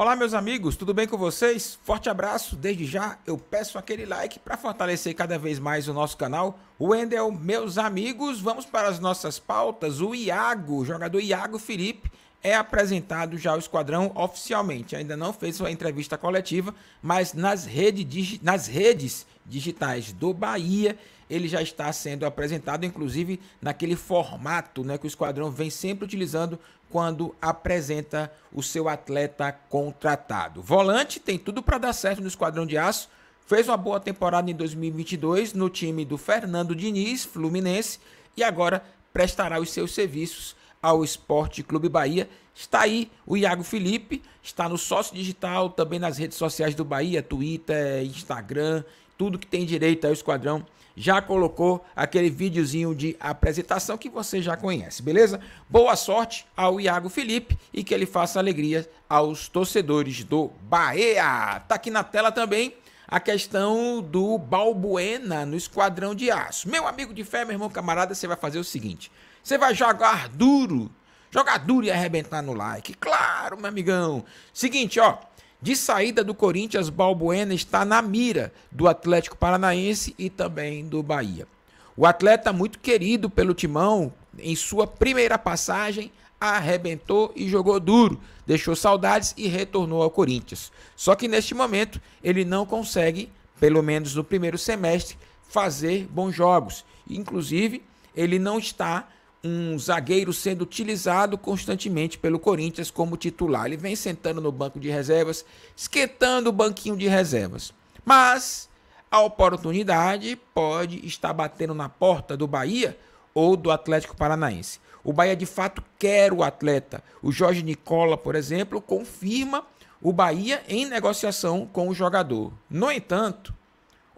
Olá, meus amigos, tudo bem com vocês? Forte abraço. Desde já eu peço aquele like para fortalecer cada vez mais o nosso canal. Wendel, meus amigos, vamos para as nossas pautas. O Iago, o jogador Iago Felipe, é apresentado já ao esquadrão oficialmente. Ainda não fez sua entrevista coletiva, mas nas, rede, nas redes digitais do Bahia ele já está sendo apresentado, inclusive naquele formato né, que o esquadrão vem sempre utilizando quando apresenta o seu atleta contratado. Volante tem tudo para dar certo no Esquadrão de Aço. Fez uma boa temporada em 2022 no time do Fernando Diniz, Fluminense, e agora prestará os seus serviços ao Esporte Clube Bahia. Está aí o Iago Felipe, está no sócio digital, também nas redes sociais do Bahia, Twitter, Instagram, tudo que tem direito aí o Esquadrão já colocou aquele videozinho de apresentação que você já conhece, beleza? Boa sorte ao Iago Felipe e que ele faça alegria aos torcedores do Bahia. Tá aqui na tela também a questão do Balbuena no Esquadrão de Aço. Meu amigo de fé, meu irmão camarada, você vai fazer o seguinte: você vai jogar duro, jogar duro e arrebentar no like. Claro, meu amigão. Seguinte, ó. De saída do Corinthians, Balbuena está na mira do Atlético Paranaense e também do Bahia. O atleta muito querido pelo Timão, em sua primeira passagem, arrebentou e jogou duro, deixou saudades e retornou ao Corinthians. Só que neste momento ele não consegue, pelo menos no primeiro semestre, fazer bons jogos. Inclusive, ele não está um zagueiro sendo utilizado constantemente pelo Corinthians como titular. Ele vem sentando no banco de reservas, esquentando o banquinho de reservas. Mas a oportunidade pode estar batendo na porta do Bahia ou do Atlético Paranaense. O Bahia de fato quer o atleta. O Jorge Nicola, por exemplo, confirma o Bahia em negociação com o jogador. No entanto,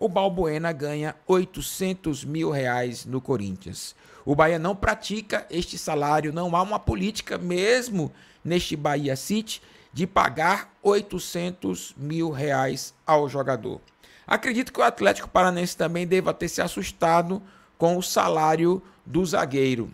o Balbuena ganha 800 mil reais no Corinthians. O Bahia não pratica este salário, não há uma política mesmo neste Bahia City de pagar 800 mil reais ao jogador. Acredito que o Atlético Paranense também deva ter se assustado com o salário do zagueiro.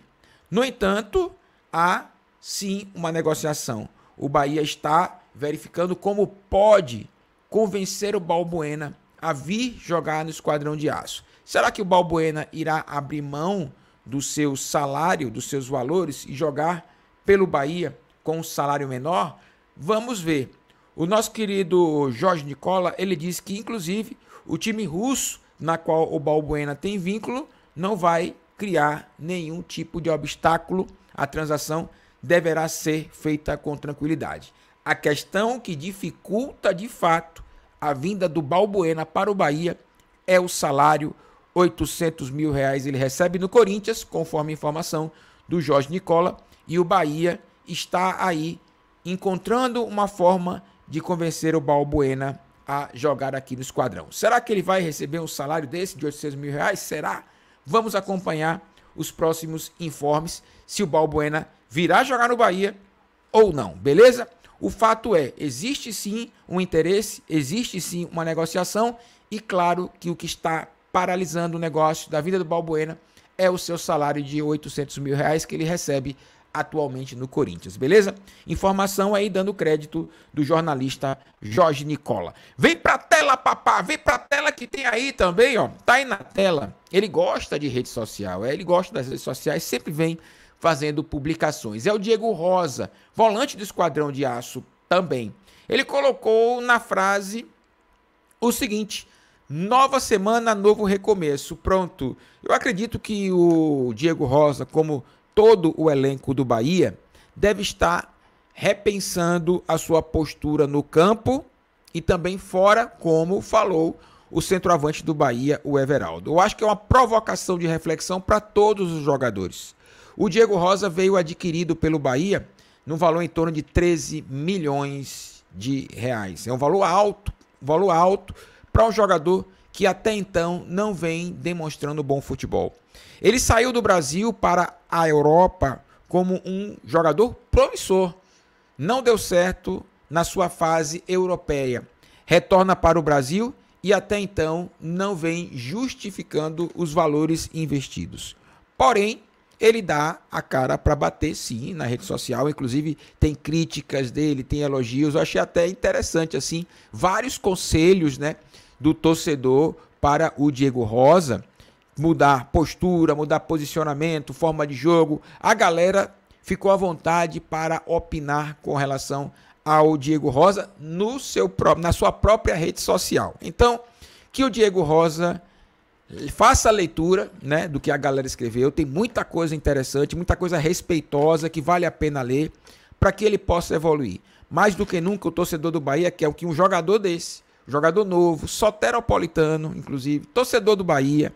No entanto, há sim uma negociação. O Bahia está verificando como pode convencer o Balbuena a vir jogar no Esquadrão de Aço. Será que o Balbuena irá abrir mão do seu salário, dos seus valores e jogar pelo Bahia com um salário menor? Vamos ver. O nosso querido Jorge Nicola, ele diz que inclusive o time russo na qual o Balbuena tem vínculo não vai criar nenhum tipo de obstáculo. A transação deverá ser feita com tranquilidade. A questão que dificulta de fato a vinda do Balbuena para o Bahia é o salário, 800 mil reais ele recebe no Corinthians, conforme informação do Jorge Nicola, e o Bahia está aí encontrando uma forma de convencer o Balbuena a jogar aqui no esquadrão. Será que ele vai receber um salário desse de 800 mil reais? Será? Vamos acompanhar os próximos informes se o Balbuena virá jogar no Bahia ou não, beleza? O fato é, existe sim um interesse, existe sim uma negociação, e claro que o que está paralisando o negócio da vida do Balbuena é o seu salário de 800 mil reais que ele recebe atualmente no Corinthians, beleza? Informação aí dando crédito do jornalista Jorge Nicola. Vem pra tela, papá, vem pra tela que tem aí também, ó. Tá aí na tela. Ele gosta de rede social, é, ele gosta das redes sociais, sempre vem fazendo publicações. É o Diego Rosa, volante do Esquadrão de Aço também. Ele colocou na frase o seguinte: nova semana, novo recomeço. Pronto. Eu acredito que o Diego Rosa, como todo o elenco do Bahia, deve estar repensando a sua postura no campo e também fora, como falou o centroavante do Bahia, o Everaldo. Eu acho que é uma provocação de reflexão para todos os jogadores. O Diego Rosa veio adquirido pelo Bahia num valor em torno de 13 milhões de reais. É um valor alto, valor alto para um jogador que até então não vem demonstrando bom futebol. Ele saiu do Brasil para a Europa como um jogador promissor. Não deu certo na sua fase europeia. Retorna para o Brasil e até então não vem justificando os valores investidos. Porém, ele dá a cara para bater sim na rede social, inclusive tem críticas dele, tem elogios, eu achei até interessante assim, vários conselhos, né, do torcedor para o Diego Rosa mudar postura, mudar posicionamento, forma de jogo. A galera ficou à vontade para opinar com relação ao Diego Rosa no seu próprio, na sua própria rede social. Então, que o Diego Rosa Faça a leitura né, do que a galera escreveu. Tem muita coisa interessante, muita coisa respeitosa que vale a pena ler para que ele possa evoluir. Mais do que nunca, o torcedor do Bahia quer que um jogador desse, jogador novo, soteropolitano, inclusive, torcedor do Bahia,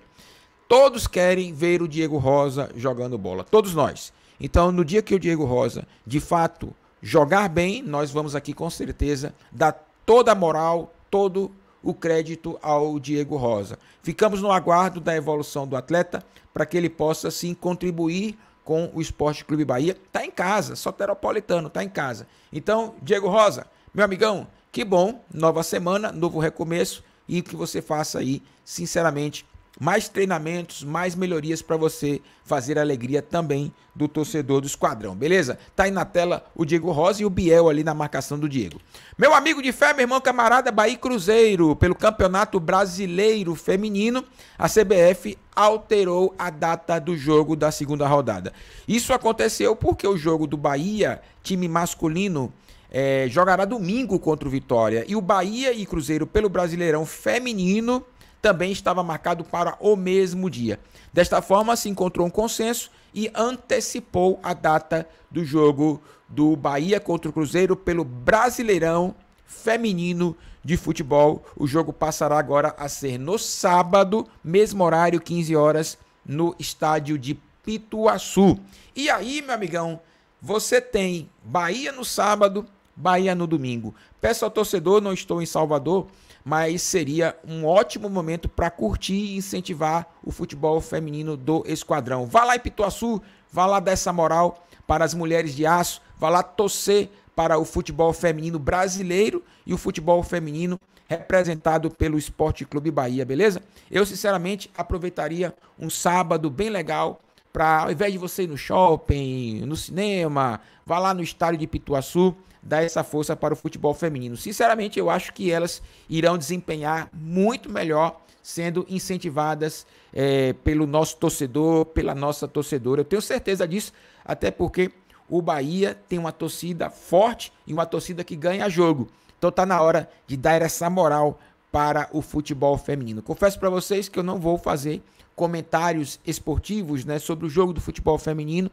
todos querem ver o Diego Rosa jogando bola. Todos nós. Então, no dia que o Diego Rosa, de fato, jogar bem, nós vamos aqui com certeza dar toda a moral, todo o crédito ao Diego Rosa. Ficamos no aguardo da evolução do atleta para que ele possa sim contribuir com o Esporte Clube Bahia. Está em casa, soteropolitano, está em casa. Então, Diego Rosa, meu amigão, que bom, nova semana, novo recomeço e que você faça aí, sinceramente, mais treinamentos, mais melhorias para você fazer a alegria também do torcedor do esquadrão, beleza? Tá aí na tela o Diego Rosa e o Biel ali na marcação do Diego. Meu amigo de fé, meu irmão camarada, Bahia Cruzeiro, pelo Campeonato Brasileiro Feminino, a CBF alterou a data do jogo da segunda rodada. Isso aconteceu porque o jogo do Bahia, time masculino, é, jogará domingo contra o Vitória. E o Bahia e Cruzeiro, pelo Brasileirão Feminino, também estava marcado para o mesmo dia. Desta forma, se encontrou um consenso e antecipou a data do jogo do Bahia contra o Cruzeiro pelo Brasileirão Feminino de Futebol. O jogo passará agora a ser no sábado, mesmo horário, 15 horas, no estádio de Pituaçu. E aí, meu amigão, você tem Bahia no sábado, Bahia no domingo. Peço ao torcedor, não estou em Salvador, mas seria um ótimo momento para curtir e incentivar o futebol feminino do esquadrão. Vá lá em Pituaçu, vá lá dar essa moral para as mulheres de aço, vá lá torcer para o futebol feminino brasileiro e o futebol feminino representado pelo Esporte Clube Bahia, beleza? Eu, sinceramente, aproveitaria um sábado bem legal para, ao invés de você ir no shopping, no cinema, vá lá no estádio de Pituaçu, dar essa força para o futebol feminino. Sinceramente, eu acho que elas irão desempenhar muito melhor sendo incentivadas é, pelo nosso torcedor, pela nossa torcedora. Eu tenho certeza disso, até porque o Bahia tem uma torcida forte e uma torcida que ganha jogo. Então tá na hora de dar essa moral para o futebol feminino. Confesso para vocês que eu não vou fazer comentários esportivos né, sobre o jogo do futebol feminino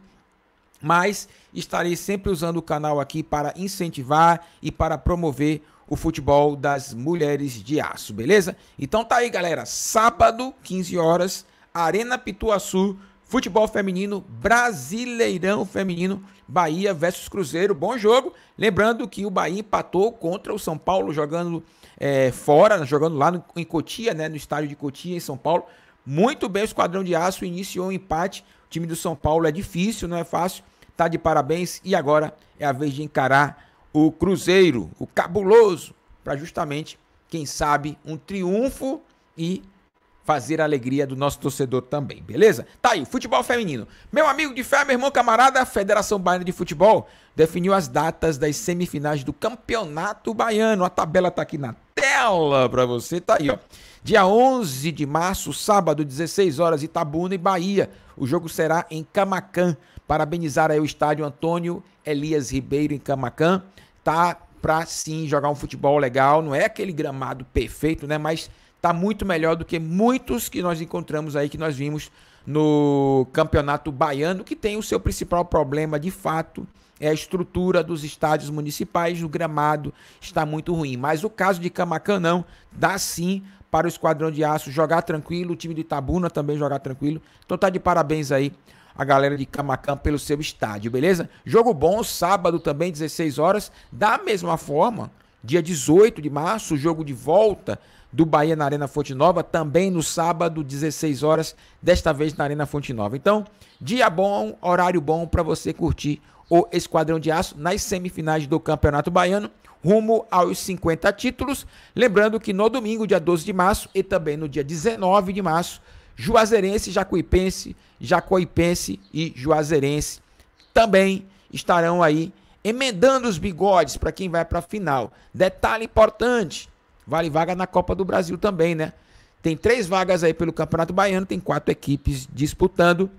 mas estarei sempre usando o canal aqui para incentivar e para promover o futebol das mulheres de aço, beleza? Então tá aí, galera. Sábado, 15 horas, Arena Pituaçu, futebol feminino, Brasileirão feminino, Bahia versus Cruzeiro. Bom jogo. Lembrando que o Bahia empatou contra o São Paulo jogando é, fora, jogando lá no, em Cotia, né, no estádio de Cotia, em São Paulo. Muito bem, o Esquadrão de Aço iniciou o um empate o time do São Paulo é difícil, não é fácil. Tá de parabéns e agora é a vez de encarar o Cruzeiro, o cabuloso, para justamente, quem sabe, um triunfo e fazer a alegria do nosso torcedor também, beleza? Tá aí, futebol feminino. Meu amigo de fé, meu irmão camarada, a Federação Baiana de Futebol definiu as datas das semifinais do Campeonato Baiano. A tabela tá aqui na tela para você, tá aí, ó. Dia 11 de março, sábado, 16 horas, Itabuna e Bahia. O jogo será em Camacan. Parabenizar aí o estádio Antônio Elias Ribeiro em Camacan. Tá para sim jogar um futebol legal, não é aquele gramado perfeito, né, mas tá muito melhor do que muitos que nós encontramos aí que nós vimos no Campeonato Baiano, que tem o seu principal problema de fato é a estrutura dos estádios municipais, o gramado está muito ruim. Mas o caso de Camacan não dá sim para o Esquadrão de Aço jogar tranquilo, o time do Itabuna também jogar tranquilo. Então tá de parabéns aí a galera de Camacan pelo seu estádio, beleza? Jogo bom, sábado também, 16 horas. Da mesma forma, dia 18 de março, jogo de volta do Bahia na Arena Fonte Nova, também no sábado, 16 horas, desta vez na Arena Fonte Nova. Então, dia bom, horário bom para você curtir o Esquadrão de Aço nas semifinais do Campeonato Baiano rumo aos 50 títulos. Lembrando que no domingo, dia 12 de março, e também no dia 19 de março, Juazeirense, Jacuipense, Jacuipense e Juazeirense também estarão aí emendando os bigodes para quem vai para a final. Detalhe importante: vale vaga na Copa do Brasil também, né? Tem três vagas aí pelo Campeonato Baiano, tem quatro equipes disputando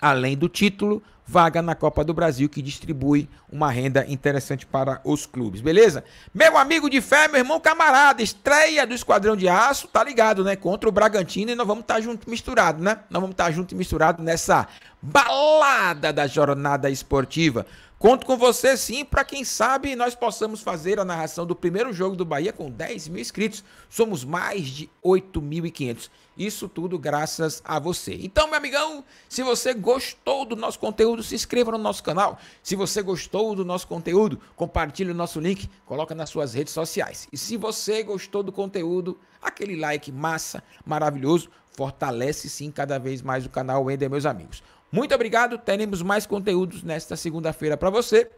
além do título, vaga na Copa do Brasil, que distribui uma renda interessante para os clubes, beleza? Meu amigo de fé, meu irmão camarada, estreia do Esquadrão de Aço, tá ligado, né? Contra o Bragantino e nós vamos estar tá junto misturado, né? Nós vamos estar tá junto e misturado nessa balada da jornada esportiva. Conto com você sim, para quem sabe nós possamos fazer a narração do primeiro jogo do Bahia com 10 mil inscritos. Somos mais de 8.500. Isso tudo graças a você. Então, meu amigão, se você gostou do nosso conteúdo, se inscreva no nosso canal. Se você gostou do nosso conteúdo, compartilhe o nosso link, coloca nas suas redes sociais. E se você gostou do conteúdo, aquele like massa, maravilhoso, fortalece sim cada vez mais o canal Wender, meus amigos. Muito obrigado, teremos mais conteúdos nesta segunda-feira para você.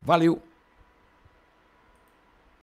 Valeu!